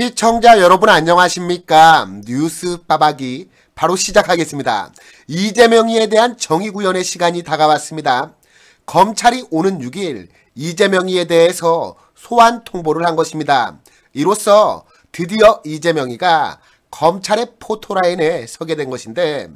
시청자 여러분 안녕하십니까? 뉴스 빠박이 바로 시작하겠습니다. 이재명이에 대한 정의 구현의 시간이 다가왔습니다. 검찰이 오는 6일 이재명이에 대해서 소환 통보를 한 것입니다. 이로써 드디어 이재명이가 검찰의 포토라인에 서게 된 것인데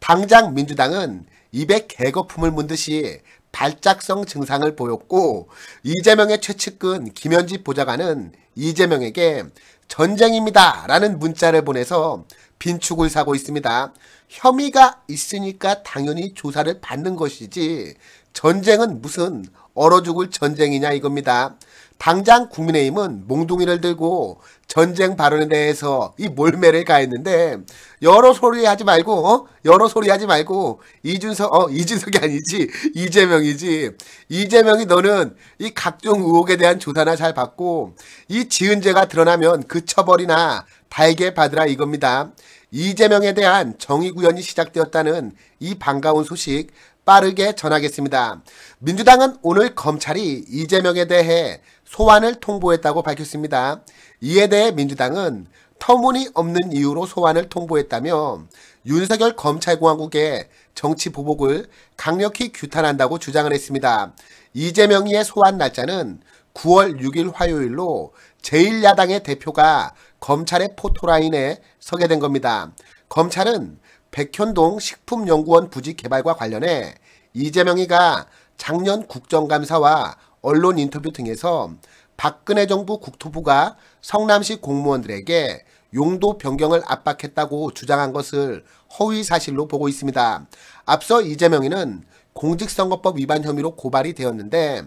당장 민주당은 입에 개거품을 문 듯이 발작성 증상을 보였고 이재명의 최측근 김현지 보좌관은 이재명에게 전쟁입니다 라는 문자를 보내서 빈축을 사고 있습니다. 혐의가 있으니까 당연히 조사를 받는 것이지 전쟁은 무슨 얼어 죽을 전쟁이냐 이겁니다. 당장 국민의힘은 몽둥이를 들고 전쟁 발언에 대해서 이 몰매를 가했는데 여러 소리 하지 말고 어? 여러 소리 하지 말고 이준석 어 이준석이 아니지 이재명이지 이재명이 너는 이 각종 의혹에 대한 조사나 잘 받고 이 지은죄가 드러나면 그 처벌이나 달게 받으라 이겁니다. 이재명에 대한 정의 구현이 시작되었다는 이 반가운 소식 빠르게 전하겠습니다. 민주당은 오늘 검찰이 이재명에 대해 소환을 통보했다고 밝혔습니다. 이에 대해 민주당은 터무니없는 이유로 소환을 통보했다며 윤석열 검찰공화국의 정치 보복을 강력히 규탄한다고 주장을 했습니다. 이재명의 소환 날짜는 9월 6일 화요일로 제1야당의 대표가 검찰의 포토라인에 서게 된 겁니다. 검찰은 백현동 식품연구원 부지 개발과 관련해 이재명이가 작년 국정감사와 언론 인터뷰 등에서 박근혜 정부 국토부가 성남시 공무원들에게 용도 변경을 압박했다고 주장한 것을 허위 사실로 보고 있습니다. 앞서 이재명이는 공직선거법 위반 혐의로 고발이 되었는데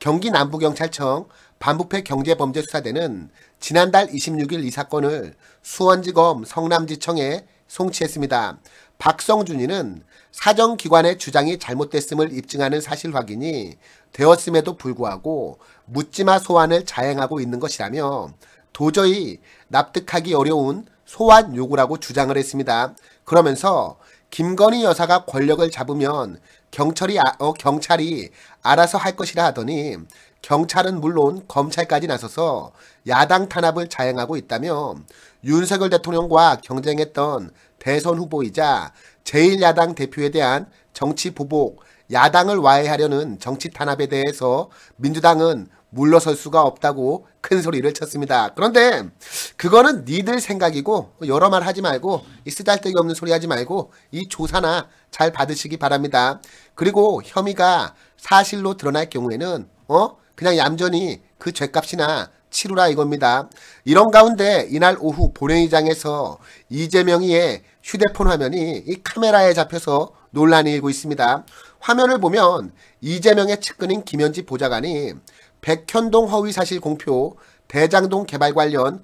경기 남부경찰청 반부패 경제범죄수사대는 지난달 26일 이 사건을 수원지검 성남지청에 송치했습니다. 박성준이는 사정기관의 주장이 잘못됐음을 입증하는 사실 확인이 되었음에도 불구하고 묻지마 소환을 자행하고 있는 것이라며 도저히 납득하기 어려운 소환 요구라고 주장을 했습니다. 그러면서 김건희 여사가 권력을 잡으면 경찰이, 아, 어, 경찰이 알아서 할 것이라 하더니 경찰은 물론 검찰까지 나서서 야당 탄압을 자행하고 있다며 윤석열 대통령과 경쟁했던 대선 후보이자 제1야당 대표에 대한 정치 보복, 야당을 와해하려는 정치 탄압에 대해서 민주당은 물러설 수가 없다고 큰 소리를 쳤습니다. 그런데 그거는 니들 생각이고 여러 말 하지 말고 이 쓰잘데기 없는 소리 하지 말고 이 조사나 잘 받으시기 바랍니다. 그리고 혐의가 사실로 드러날 경우에는 어? 그냥 얌전히 그 죄값이나 치루라 이겁니다. 이런 가운데 이날 오후 본회의장에서 이재명이의 휴대폰 화면이 이 카메라에 잡혀서 논란이 일고 있습니다. 화면을 보면 이재명의 측근인 김현지 보좌관이 백현동 허위사실 공표, 대장동 개발 관련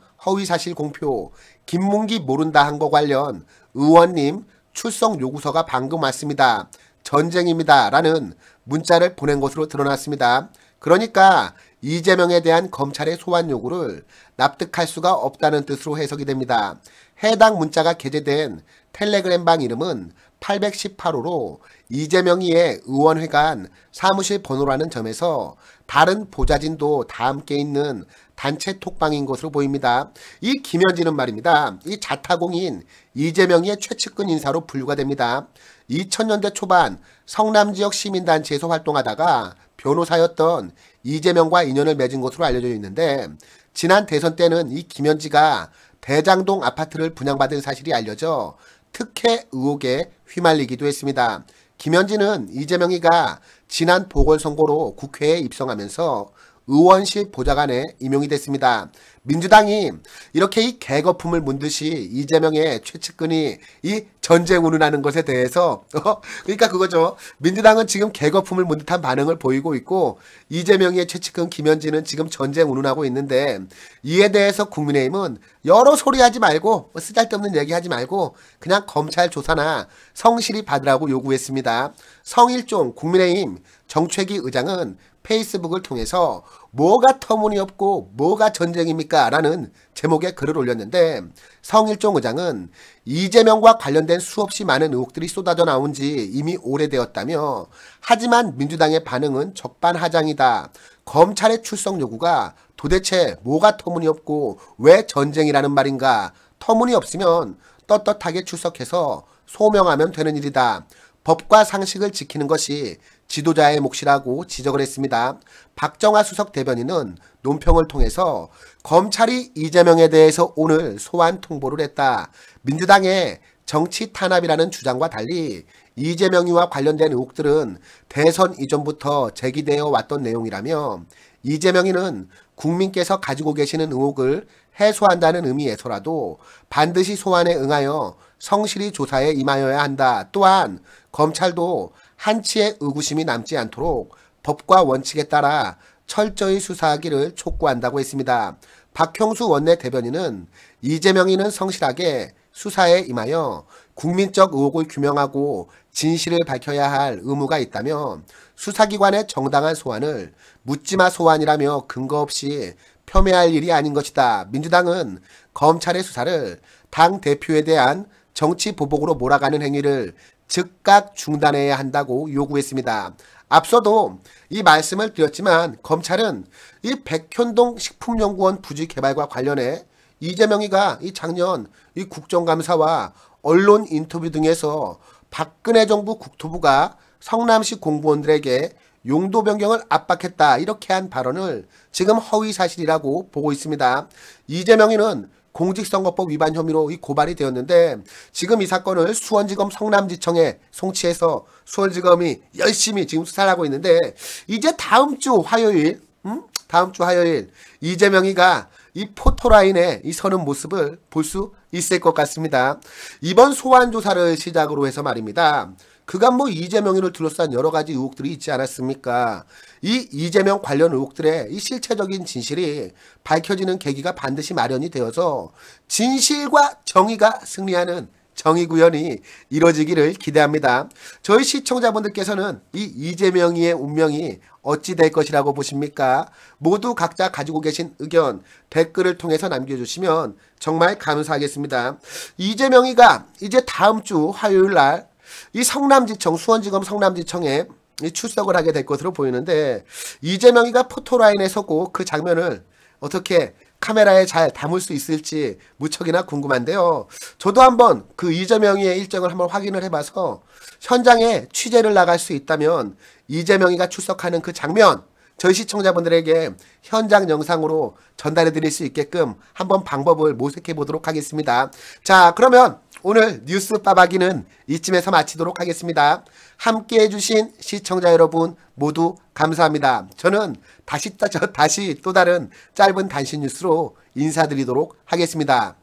허위사실 공표, 김문기 모른다 한 거 관련 의원님 출석 요구서가 방금 왔습니다. 전쟁입니다. 라는 문자를 보낸 것으로 드러났습니다. 그러니까 이재명에 대한 검찰의 소환 요구를 납득할 수가 없다는 뜻으로 해석이 됩니다. 해당 문자가 게재된 텔레그램방 이름은 818호로 이재명이의 의원회관 사무실 번호라는 점에서 다른 보좌진도 다 함께 있는 단체 톡방인 것으로 보입니다. 이 김현진은 말입니다. 이 자타공인 이재명이의 최측근 인사로 분류가 됩니다. 2000년대 초반 성남 지역 시민단체에서 활동하다가 변호사였던 이재명과 인연을 맺은 것으로 알려져 있는데 지난 대선 때는 이 김현지가 대장동 아파트를 분양받은 사실이 알려져 특혜 의혹에 휘말리기도 했습니다. 김현진은 이재명이가 지난 보궐선거로 국회에 입성하면서 의원실 보좌관에 임용이 됐습니다. 민주당이 이렇게 이 개거품을 문 듯이 이재명의 최측근이 이 전쟁 운운하는 것에 대해서 어, 그러니까 그거죠. 민주당은 지금 개거품을 문 듯한 반응을 보이고 있고 이재명의 최측근 김현진은 지금 전쟁 운운하고 있는데 이에 대해서 국민의힘은 여러 소리 하지 말고 뭐 쓰잘데없는 얘기 하지 말고 그냥 검찰 조사나 성실히 받으라고 요구했습니다. 성일종 국민의힘 정책위 의장은 페이스북을 통해서 뭐가 터무니없고 뭐가 전쟁입니까? 라는 제목의 글을 올렸는데 성일종 의장은 이재명과 관련된 수없이 많은 의혹들이 쏟아져 나온 지 이미 오래되었다며 하지만 민주당의 반응은 적반하장이다. 검찰의 출석 요구가 도대체 뭐가 터무니없고 왜 전쟁이라는 말인가? 터무니없으면 떳떳하게 출석해서 소명하면 되는 일이다. 법과 상식을 지키는 것이 지도자의 몫이라고 지적을 했습니다. 박정하 수석 대변인은 논평을 통해서 검찰이 이재명에 대해서 오늘 소환 통보를 했다. 민주당의 정치 탄압이라는 주장과 달리 이재명이와 관련된 의혹들은 대선 이전부터 제기되어 왔던 내용이라며 이재명이는 국민께서 가지고 계시는 의혹을 해소한다는 의미에서라도 반드시 소환에 응하여 성실히 조사에 임하여야 한다. 또한 검찰도 한치의 의구심이 남지 않도록 법과 원칙에 따라 철저히 수사하기를 촉구한다고 했습니다. 박형수 원내 대변인은 이재명이는 성실하게 수사에 임하여 국민적 의혹을 규명하고 진실을 밝혀야 할 의무가 있다며 수사기관의 정당한 소환을 묻지마 소환이라며 근거 없이 폄훼할 일이 아닌 것이다. 민주당은 검찰의 수사를 당 대표에 대한 정치 보복으로 몰아가는 행위를 즉각 중단해야 한다고 요구했습니다. 앞서도 이 말씀을 드렸지만 검찰은 이 백현동 식품연구원 부지 개발과 관련해 이재명이가 이 작년 이 국정감사와 언론 인터뷰 등에서 박근혜 정부 국토부가 성남시 공무원들에게 용도 변경을 압박했다 이렇게 한 발언을 지금 허위사실이라고 보고 있습니다. 이재명이는 공직선거법 위반 혐의로 고발이 되었는데 지금 이 사건을 수원지검 성남지청에 송치해서 수원지검이 열심히 지금 수사를 하고 있는데 이제 다음 주 화요일 음? 다음 주 화요일 이재명이가 이 포토라인에 이 서는 모습을 볼 수 있을 것 같습니다. 이번 소환 조사를 시작으로 해서 말입니다. 그간 뭐 이재명이를 둘러싼 여러 가지 의혹들이 있지 않았습니까? 이 이재명 관련 의혹들의 이 실체적인 진실이 밝혀지는 계기가 반드시 마련이 되어서 진실과 정의가 승리하는 정의 구현이 이뤄지기를 기대합니다. 저희 시청자분들께서는 이 이재명이의 운명이 어찌 될 것이라고 보십니까? 모두 각자 가지고 계신 의견 댓글을 통해서 남겨주시면 정말 감사하겠습니다. 이재명이가 이제 다음 주 화요일 날이 성남지청, 수원지검 성남지청에 출석을 하게 될 것으로 보이는데 이재명이가 포토라인에 서고 그 장면을 어떻게 카메라에 잘 담을 수 있을지 무척이나 궁금한데요. 저도 한번 그 이재명이의 일정을 한번 확인을 해봐서 현장에 취재를 나갈 수 있다면 이재명이가 출석하는 그 장면 저희 시청자분들에게 현장 영상으로 전달해 드릴 수 있게끔 한번 방법을 모색해 보도록 하겠습니다. 자 그러면 오늘 뉴스 빠박이는 이쯤에서 마치도록 하겠습니다. 함께 해주신 시청자 여러분 모두 감사합니다. 저는 다시, 다시 또 다른 짧은 단신 뉴스로 인사드리도록 하겠습니다.